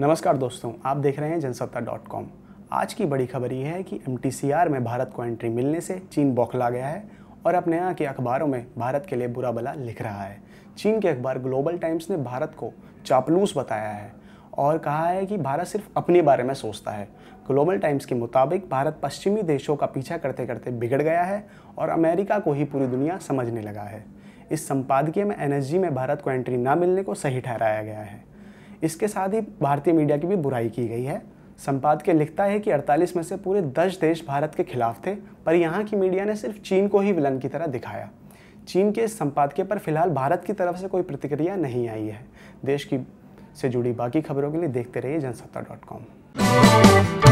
नमस्कार दोस्तों आप देख रहे हैं जनसत्ता डॉट कॉम आज की बड़ी खबर यह है कि एम में भारत को एंट्री मिलने से चीन बौखला गया है और अपने यहाँ के अखबारों में भारत के लिए बुरा भला लिख रहा है चीन के अखबार ग्लोबल टाइम्स ने भारत को चापलूस बताया है और कहा है कि भारत सिर्फ अपने बारे में सोचता है ग्लोबल टाइम्स के मुताबिक भारत पश्चिमी देशों का पीछा करते करते बिगड़ गया है और अमेरिका को ही पूरी दुनिया समझने लगा है इस संपादकीय में एनएसजी में भारत को एंट्री ना मिलने को सही ठहराया गया है इसके साथ ही भारतीय मीडिया की भी बुराई की गई है संपादक लिखता है कि 48 में से पूरे 10 देश भारत के खिलाफ थे पर यहाँ की मीडिया ने सिर्फ चीन को ही विलन की तरह दिखाया चीन के इस संपादकीय पर फिलहाल भारत की तरफ से कोई प्रतिक्रिया नहीं आई है देश की से जुड़ी बाकी खबरों के लिए देखते रहिए जनसत्ता डॉट कॉम